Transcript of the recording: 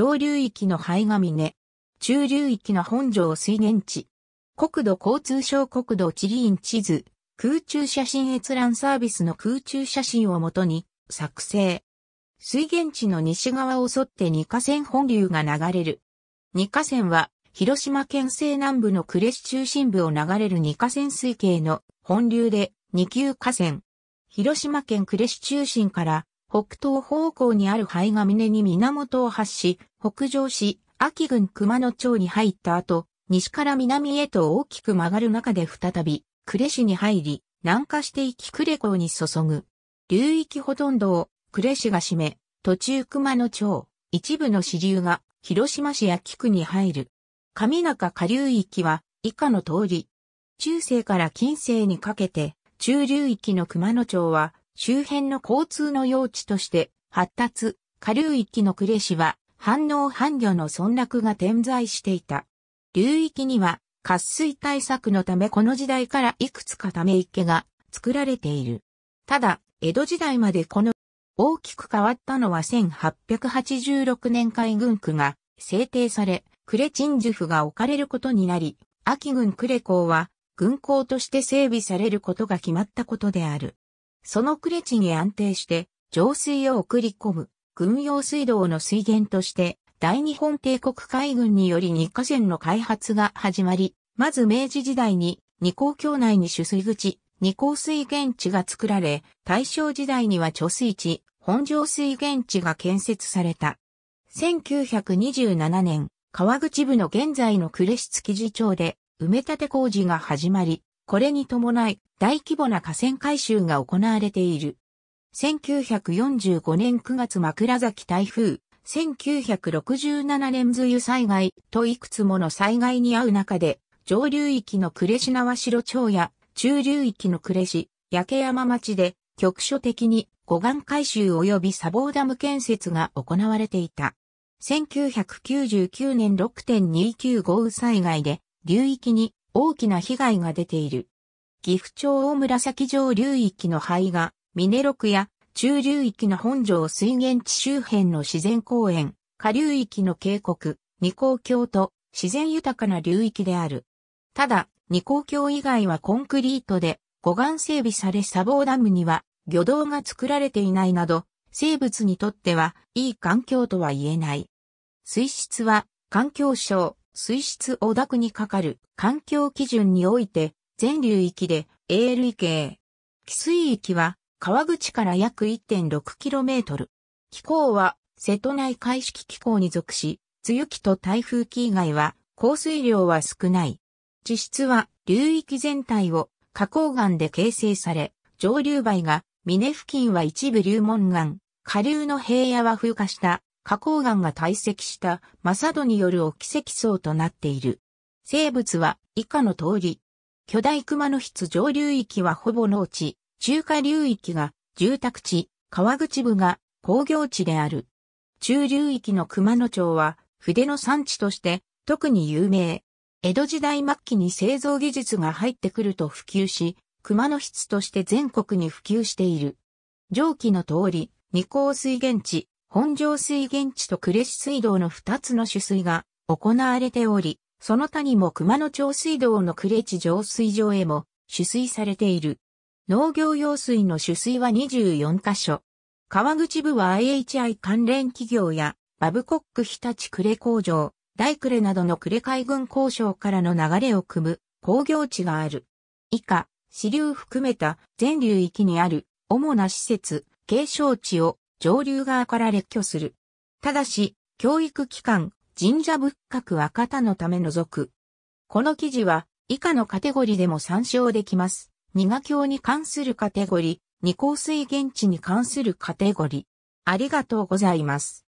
上流域の灰ヶ峰、中流域の本庄水源地、国土交通省国土地理院地図、空中写真閲覧サービスの空中写真をもとに作成。水源地の西側を沿って二河川本流が流れる。二河川は広島県西南部の呉市中心部を流れる二河川水系の本流で二級河川。広島県呉市中心から北東方向にある灰が峰に源を発し、北上し、秋郡熊野町に入った後、西から南へと大きく曲がる中で再び、呉市に入り、南下していき呉港に注ぐ。流域ほとんどを呉市が占め、途中熊野町、一部の支流が広島市や菊に入る。上中下流域は以下の通り。中世から近世にかけて、中流域の熊野町は周辺の交通の用地として発達、下流域の呉市は反応反魚の村落が点在していた。流域には渇水対策のためこの時代からいくつかため池が作られている。ただ、江戸時代までこの大きく変わったのは1886年海軍区が制定され、呉鎮守府が置かれることになり、秋軍呉港は軍港として整備されることが決まったことである。その呉地に安定して浄水を送り込む軍用水道の水源として大日本帝国海軍により日華船の開発が始まり、まず明治時代に二港境内に取水口、二港水源地が作られ、大正時代には貯水池、本上水源地が建設された。1927年、川口部の現在の呉市築地町で埋め立て工事が始まり、これに伴い大規模な河川改修が行われている。1945年9月枕崎台風、1967年梅雨災害といくつもの災害に遭う中で、上流域の呉市縄城町や中流域の呉市、焼山町で局所的に護岸改修及び砂防ダム建設が行われていた。1999年6 2 9豪雨災害で流域に大きな被害が出ている。岐阜町大紫城流域の灰が、峰六や中流域の本城水源地周辺の自然公園、下流域の渓谷、二高橋と自然豊かな流域である。ただ、二高橋以外はコンクリートで護岸整備され砂防ダムには魚道が作られていないなど、生物にとってはいい環境とは言えない。水質は環境省、水質汚濁にかかる環境基準において全流域で A 類型。汽水域は川口から約 1.6km。気候は瀬戸内海式気候に属し、梅雨期と台風期以外は降水量は少ない。地質は流域全体を花崗岩で形成され、上流梅が峰付近は一部流門岩、下流の平野は風化した花崗岩が堆積したマサドによる沖積層となっている。生物は以下の通り、巨大熊野筆上流域はほぼ農地、中華流域が住宅地、川口部が工業地である。中流域の熊野町は筆の産地として特に有名。江戸時代末期に製造技術が入ってくると普及し、熊野筆として全国に普及している。上記の通り、二高水源地、本上水源地と呉市水道の二つの取水が行われており、その他にも熊野町水道のれ地浄水場へも取水されている。農業用水の取水は24カ所。川口部は IHI 関連企業やバブコック日立れ工場、大れなどのれ。海軍交渉からの流れを組む工業地がある。以下、支流含めた全流域にある主な施設、継承地を上流側から列挙する。ただし、教育機関、神社仏閣は方のため除く。この記事は以下のカテゴリでも参照できます。二画教に関するカテゴリ、二香水現地に関するカテゴリ。ありがとうございます。